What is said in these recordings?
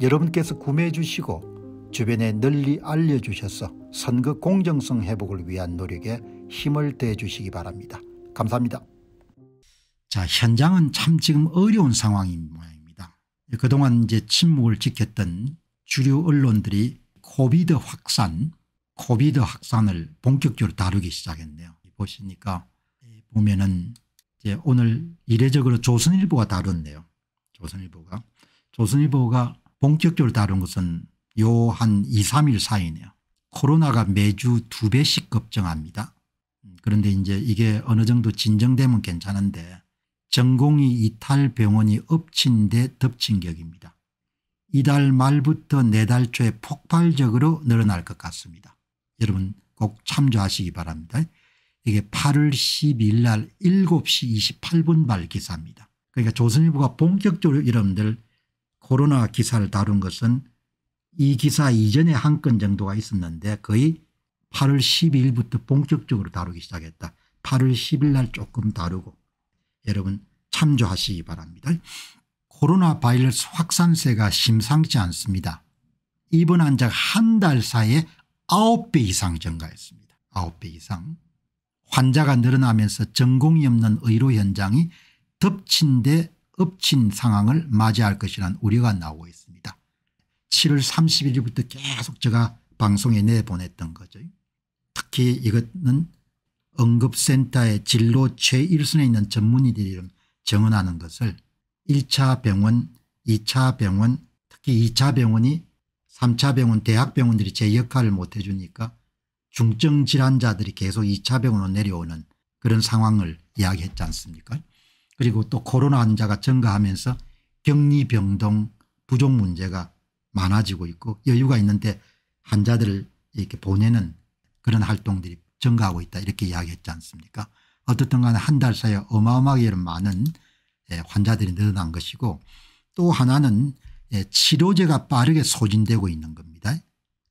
여러분께서 구매해 주시고 주변에 널리 알려주셔서 선거 공정성 회복을 위한 노력에 힘을 대 주시기 바랍니다. 감사합니다. 자 현장은 참 지금 어려운 상황인 모양입니다. 그동안 이제 침묵을 지켰던 주류 언론들이 코비드 확산 코비드 확산을 본격적으로 다루기 시작했네요. 보시니까 보면은 이제 오늘 이례적으로 조선일보가 다뤘네요. 조선일보가 조선일보가 본격적으로 다룬 것은 요 한 2, 3일 사이네요. 코로나가 매주 두 배씩 급증합니다. 그런데 이제 이게 어느 정도 진정되면 괜찮은데 전공이 이탈 병원이 엎친 데 덮친 격입니다. 이달 말부터 내달 네 초에 폭발적으로 늘어날 것 같습니다. 여러분 꼭 참조하시기 바랍니다. 이게 8월 12일 날 7시 28분 발 기사입니다. 그러니까 조선일보가 본격적으로 여러분들 코로나 기사를 다룬 것은 이 기사 이전에 한 건 정도가 있었는데 거의 8월 12일부터 본격적으로 다루기 시작했다. 8월 10일 날 조금 다루고 여러분 참조하시기 바랍니다. 코로나 바이러스 확산세가 심상치 않습니다. 입원 환자 한달 사이에 9배 이상 증가했습니다. 9배 이상. 환자가 늘어나면서 전공이 없는 의료 현장이 덮친 데 엎친 상황을 맞이할 것이라는 우려가 나오고 있습니다. 7월 30일부터 계속 제가 방송에 내보냈던 거죠. 특히 이것은 응급센터의 진로 최일선에 있는 전문의들을 정언하는 것을 1차 병원 2차 병원 특히 2차 병원이 3차 병원 대학병원들이 제 역할을 못 해주니까 중증 질환자들이 계속 2차 병원으로 내려오는 그런 상황을 이야기했지 않습니까 그리고 또 코로나 환자가 증가하면서 격리병동 부족 문제가 많아지고 있고 여유가 있는데 환자들을 이렇게 보내는 그런 활동들이 증가하고 있다 이렇게 이야기했지 않습니까 어떻든 간에 한 달 사이에 어마어마하게 많은 예, 환자들이 늘어난 것이고 또 하나는 예, 치료제가 빠르게 소진되고 있는 겁니다.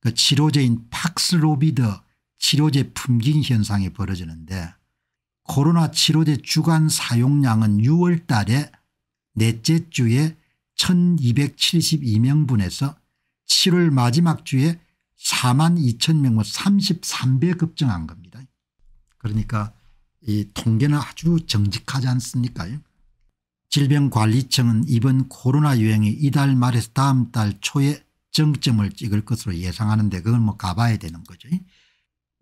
그 치료제인 팍스로비드 치료제 품귀 현상이 벌어지는데 코로나 치료제 주간 사용량은 6월 달에 넷째 주에 1272명분에서 7월 마지막 주에 4만 2천 명으로 33배 급증한 겁니다. 그러니까 이 통계는 아주 정직하지 않습니까요 질병관리청은 이번 코로나 유행이 이달 말에서 다음 달 초에 정점을 찍을 것으로 예상하는데 그걸뭐 가봐야 되는 거죠.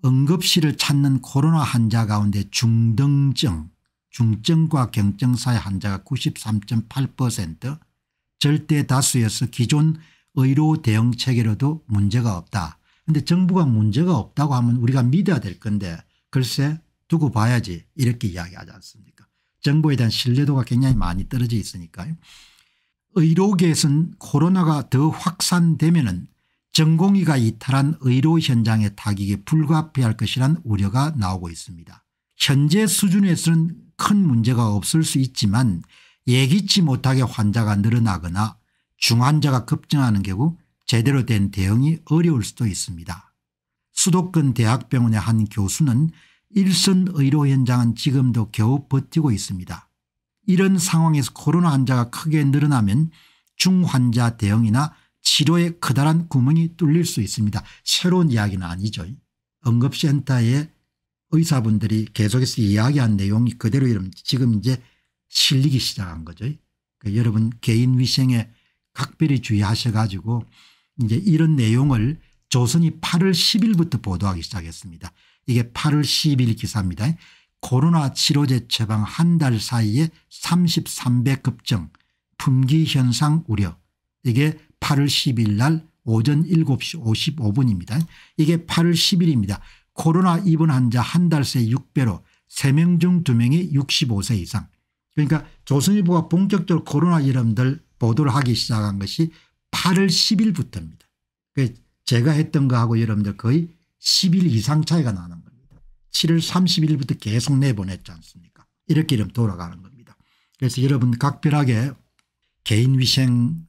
응급실을 찾는 코로나 환자 가운데 중등증 중증과 경증사의 환자가 93.8% 절대 다수여서 기존 의료 대응 체계로도 문제가 없다. 그런데 정부가 문제가 없다고 하면 우리가 믿어야 될 건데 글쎄 두고 봐야지 이렇게 이야기하지 않습니까 정부에 대한 신뢰도가 굉장히 많이 떨어져 있으니까요. 의료계에서는 코로나가 더 확산되면 은 전공의가 이탈한 의료 현장의 타격에 불가피할 것이란 우려가 나오고 있습니다. 현재 수준에서는 큰 문제가 없을 수 있지만 예기치 못하게 환자가 늘어나거나 중환자가 급증하는 경우 제대로 된 대응이 어려울 수도 있습니다. 수도권 대학병원의 한 교수는 일선 의료 현장은 지금도 겨우 버티고 있습니다. 이런 상황에서 코로나 환자가 크게 늘어나면 중환자 대응이나 치료에 커다란 구멍이 뚫릴 수 있습니다. 새로운 이야기는 아니죠. 응급센터의 의사분들이 계속해서 이야기한 내용이 그대로 지금 이제 실리기 시작한 거죠. 그러니까 여러분 개인 위생에 각별히 주의하셔 가지고 이제 이런 내용을 조선이 8월 10일부터 보도하기 시작했습니다. 이게 8월 10일 기사입니다. 코로나 치료제 처방 한 달 사이에 33배 급증 품귀 현상 우려 이게 8월 10일 날 오전 7시 55분입니다. 이게 8월 10일입니다. 코로나 입원 환자 한 달 새 6배로 3명 중 2명이 65세 이상. 그러니까 조선일보가 본격적으로 코로나 이름들 보도를 하기 시작한 것이 8월 10일부터입니다. 그 제가 했던 거하고 여러분들 거의 10일 이상 차이가 나는 겁니다. 7월 30일부터 계속 내보냈지 않습니까 이렇게 좀 돌아가는 겁니다. 그래서 여러분 각별하게 개인위생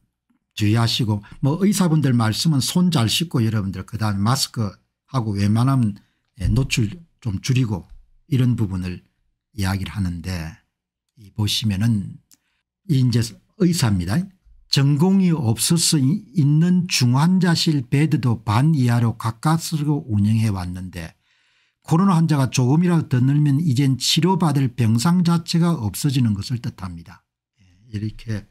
주의하시고 뭐 의사분들 말씀은 손 잘 씻고 여러분들 그다음에 마스크하고 웬만하면 예, 노출 좀 줄이고 이런 부분을 이야기를 하는데 이 보시면은 이 이제 의사입니다. 전공이 없어서 있는 중환자실 베드도 반 이하로 가까스로 운영해 왔는데 코로나 환자가 조금이라도 더 늘면 이젠 치료받을 병상 자체가 없어지는 것을 뜻합니다. 예, 이렇게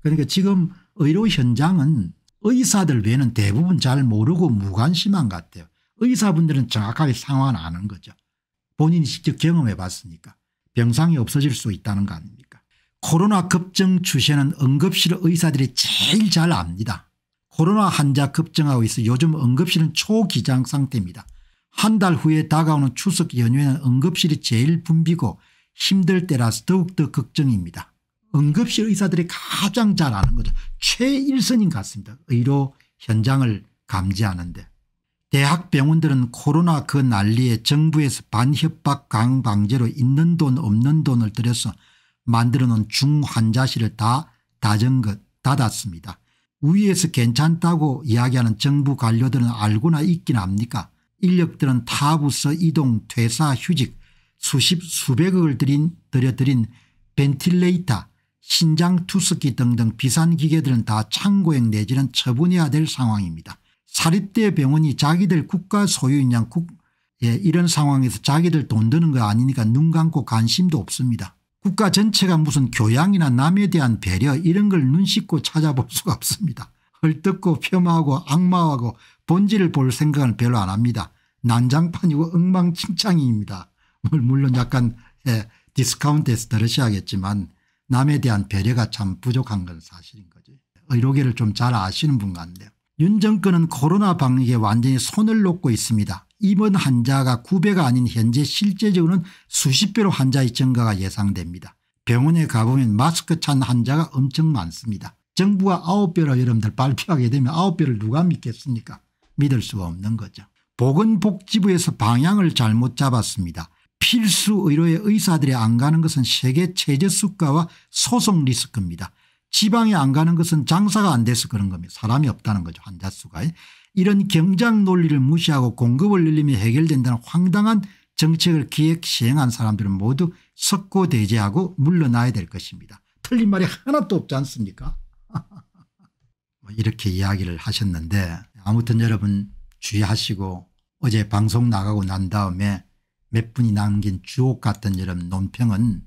그러니까 지금 의료 현장은 의사들 외에는 대부분 잘 모르고 무관심한 것 같아요. 의사분들은 정확하게 상황을 아는 거죠. 본인이 직접 경험해 봤으니까 병상이 없어질 수 있다는 거 아닙니까 코로나 급증 추세는 응급실 의사들이 제일 잘 압니다. 코로나 환자 급증하고 있어 요즘 응급실은 초기장 상태입니다. 한 달 후에 다가오는 추석 연휴에는 응급실이 제일 붐비고 힘들 때라서 더욱더 걱정입니다. 응급실 의사들이 가장 잘 아는 거죠. 최일선인 같습니다. 의료 현장을 감지하는데. 대학병원들은 코로나 그 난리에 정부에서 반협박 강방제로 있는 돈 없는 돈을 들여서 만들어 놓은 중환자실을 다다진것 닫았습니다. 위에서 괜찮다고 이야기하는 정부 관료들은 알고나 있긴 합니까 인력들은 타부서 이동 퇴사 휴직 수십 수백억을 들인 들여드린 벤틸레이터 신장 투스기 등등 비싼 기계들은 다 창고액 내지는 처분해야 될 상황입니다. 사립대 병원이 자기들 국가 소유인 양 국, 예, 이런 상황에서 자기들 돈 드는 거 아니니까 눈 감고 관심도 없습니다. 국가 전체가 무슨 교양이나 남에 대한 배려 이런 걸 눈 씻고 찾아볼 수가 없습니다. 헐뜯고 폄하하고 악마하고 본질을 볼 생각은 별로 안 합니다. 난장판이고 엉망칭창입니다 물론 약간 예, 디스카운트에서 들으셔야겠지만 남에 대한 배려가 참 부족한 건 사실인 거지. 의료계를 좀 잘 아시는 분 같네요. 윤 정권은 코로나 방역에 완전히 손을 놓고 있습니다. 입원 환자가 9배가 아닌 현재 실제적으로는 수십 배로 환자의 증가가 예상됩니다. 병원에 가보면 마스크 찬 환자가 엄청 많습니다. 정부가 9배로 여러분들 발표하게 되면 9배를 누가 믿겠습니까 믿을 수가 없는 거죠. 보건복지부에서 방향을 잘못 잡았습니다. 필수 의료의 의사들이 안 가는 것은 세계 최저 수가와 소송 리스크입니다. 지방에 안 가는 것은 장사가 안 돼서 그런 겁니다. 사람이 없다는 거죠 환자 수가. 이런 경쟁 논리를 무시하고 공급을 늘리면 해결된다는 황당한 정책을 기획 시행한 사람들은 모두 석고 대제하고 물러나야 될 것입니다. 틀린 말이 하나도 없지 않습니까 뭐 이렇게 이야기를 하셨는데 아무튼 여러분 주의하시고 어제 방송 나가고 난 다음에 몇 분이 남긴 주옥 같은 여름 논평은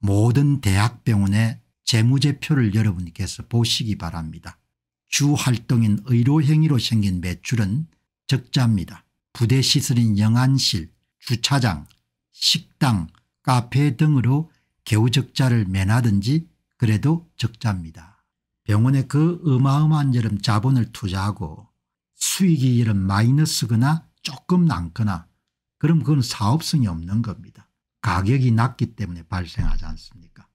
모든 대학병원의 재무제표를 여러분께서 보시기 바랍니다. 주활동인 의료행위로 생긴 매출은 적자입니다. 부대 시설인 영안실, 주차장, 식당, 카페 등으로 개우 적자를 매나든지 그래도 적자입니다. 병원에 그 어마어마한 여름 자본을 투자하고 수익이 여름 마이너스거나 조금 남거나 그럼 그건 사업성이 없는 겁니다. 가격이 낮기 때문에 발생하지 않습니까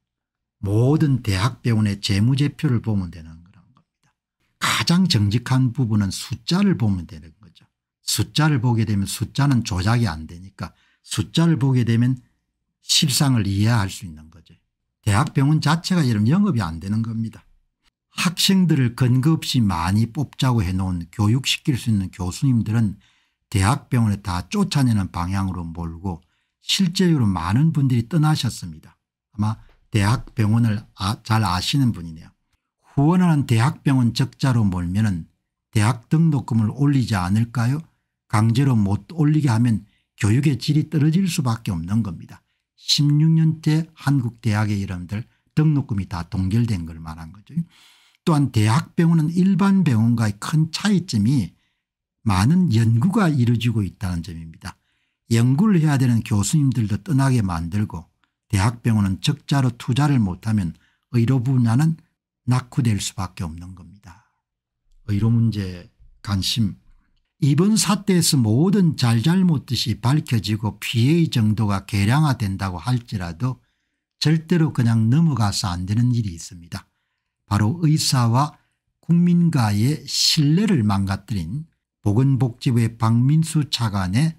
모든 대학병원의 재무제표를 보면 되는 그런 겁니다. 가장 정직한 부분은 숫자를 보면 되는 거죠. 숫자를 보게 되면 숫자는 조작이 안 되니까 숫자를 보게 되면 실상을 이해할 수 있는 거죠. 대학병원 자체가 이런 영업이 안 되는 겁니다. 학생들을 근거 없이 많이 뽑자고 해놓은 교육시킬 수 있는 교수님들은 대학병원에 다 쫓아내는 방향으로 몰고 실제로 많은 분들이 떠나셨습니다. 아마 대학병원을 아, 잘 아시는 분이네요. 후원하는 대학병원 적자로 몰면 은 대학 등록금을 올리지 않을까요? 강제로 못 올리게 하면 교육의 질이 떨어질 수밖에 없는 겁니다. 16년째 한국 대학의 이름들 등록금이 다 동결된 걸 말한 거죠. 또한 대학병원은 일반 병원과의 큰 차이점이 많은 연구가 이루어지고 있다는 점입니다. 연구를 해야 되는 교수님들도 떠나게 만들고 대학병원은 적자로 투자를 못하면 의료 분야는 낙후될 수밖에 없는 겁니다. 의료 문제 관심 이번 사태에서 모든 잘잘못듯이 밝혀지고 피해 정도가 계량화된다고 할지라도 절대로 그냥 넘어가서 안 되는 일이 있습니다. 바로 의사와 국민과의 신뢰를 망가뜨린 보건복지부의 박민수 차관의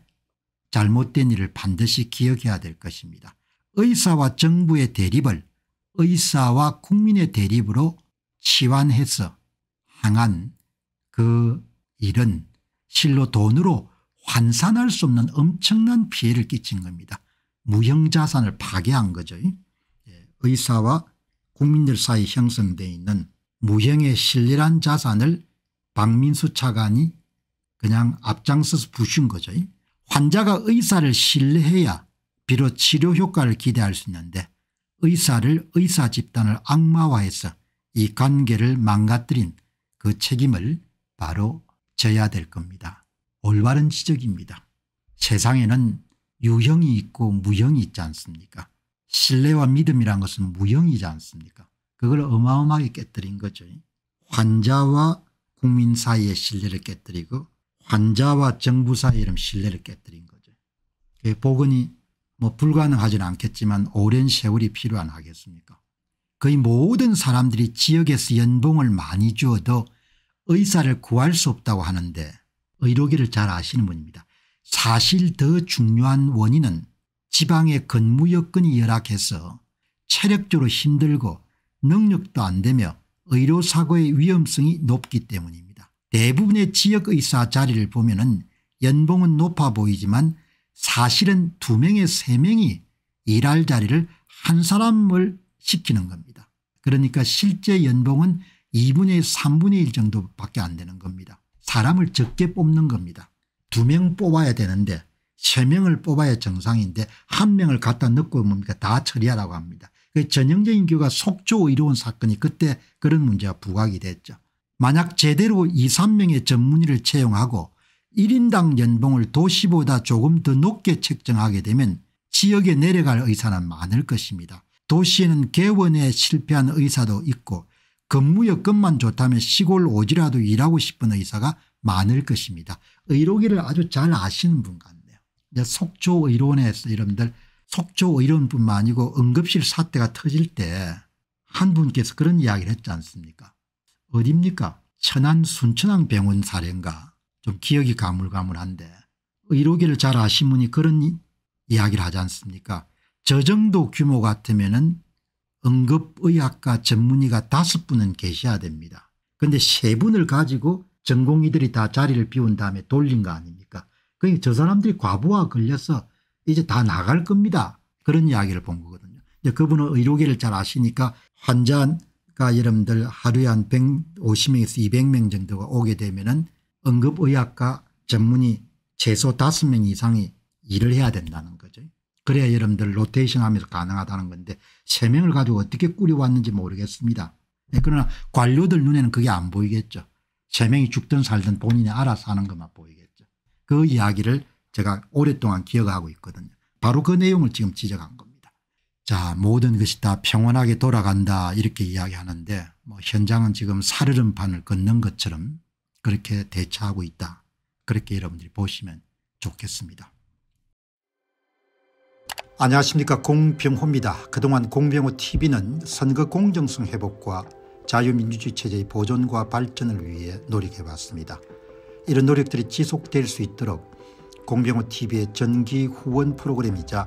잘못된 일을 반드시 기억해야 될 것입니다. 의사와 정부의 대립을 의사와 국민의 대립으로 치환해서 항한 그 일은 실로 돈으로 환산할 수 없는 엄청난 피해를 끼친 겁니다. 무형자산을 파괴한 거죠. 예, 의사와 국민들 사이 형성되어 있는 무형의 신뢰란 자산을 박민수 차관이 그냥 앞장서서 부신 거죠. 환자가 의사를 신뢰해야 비로 치료 효과를 기대할 수 있는데 의사를 의사 집단을 악마화해서 이 관계를 망가뜨린 그 책임을 바로 져야 될 겁니다. 올바른 지적입니다. 세상에는 유형이 있고 무형이 있지 않습니까 신뢰와 믿음이란 것은 무형이지 않습니까 그걸 어마어마하게 깨뜨린 거죠. 환자와 국민 사이의 신뢰를 깨뜨리고 환자와 정부 사이 이런 신뢰를 깨뜨린 거죠. 복원이 뭐 불가능하지는 않겠지만 오랜 세월이 필요한 하겠습니까 거의 모든 사람들이 지역에서 연봉을 많이 주어도 의사를 구할 수 없다고 하는데 의료계를 잘 아시는 분입니다. 사실 더 중요한 원인은 지방의 근무 여건이 열악해서 체력적으로 힘들고 능력도 안 되며 의료사고의 위험성이 높기 때문입니다. 대부분의 지역의사 자리를 보면 은 연봉은 높아 보이지만 사실은 두명에세명이 일할 자리를 한 사람을 시키는 겁니다. 그러니까 실제 연봉은 2분의 3분의 1 정도밖에 안 되는 겁니다. 사람을 적게 뽑는 겁니다. 두 명 뽑아야 되는데 세명을 뽑아야 정상인데 한명을 갖다 넣고 뭡니까 다 처리하라고 합니다. 그 전형적인 교가 속조 이로운 사건이 그때 그런 문제가 부각이 됐죠. 만약 제대로 2, 3명의 전문의를 채용하고 1인당 연봉을 도시보다 조금 더 높게 책정하게 되면 지역에 내려갈 의사는 많을 것입니다. 도시에는 개원에 실패한 의사도 있고 근무 여건만 좋다면 시골 오지라도 일하고 싶은 의사가 많을 것입니다. 의료계를 아주 잘 아시는 분 같네요. 속초의료원에서 여러분들 속초의료원뿐만 아니고 응급실 사태가 터질 때 한 분께서 그런 이야기를 했지 않습니까 어딥니까 천안 순천항병원 사례인가 좀 기억이 가물가물한데 의료계를 잘아시면이 그런 이야기를 하지 않습니까 저 정도 규모 같으면 은 응급의학과 전문의가 다섯 분은 계셔야 됩니다. 그런데 세 분을 가지고 전공의들이 다 자리를 비운 다음에 돌린 거 아닙니까 그러니까 저 사람들이 과부하 걸려서 이제 다 나갈 겁니다. 그런 이야기를 본 거거든요. 그분은 의료계를 잘 아시니까 환자 그러니까 여러분들 하루에 한 150명에서 200명 정도가 오게 되면 은 응급의학과 전문의 최소 5명 이상이 일을 해야 된다는 거죠. 그래야 여러분들 로테이션 하면서 가능하다는 건데 3명을 가지고 어떻게 꾸려왔는지 모르겠습니다. 네, 그러나 관료들 눈에는 그게 안 보이겠죠. 3명이 죽든 살든 본인이 알아서 하는 것만 보이겠죠. 그 이야기를 제가 오랫동안 기억하고 있거든요. 바로 그 내용을 지금 지적한 겁니다. 자 모든 것이 다 평온하게 돌아간다 이렇게 이야기하는데 뭐 현장은 지금 사르름 판을 걷는 것처럼 그렇게 대처하고 있다. 그렇게 여러분들이 보시면 좋겠습니다. 안녕하십니까 공병호입니다. 그동안 공병호TV는 선거 공정성 회복과 자유민주주의 체제의 보존과 발전을 위해 노력해왔습니다. 이런 노력들이 지속될 수 있도록 공병호TV의 전기 후원 프로그램이자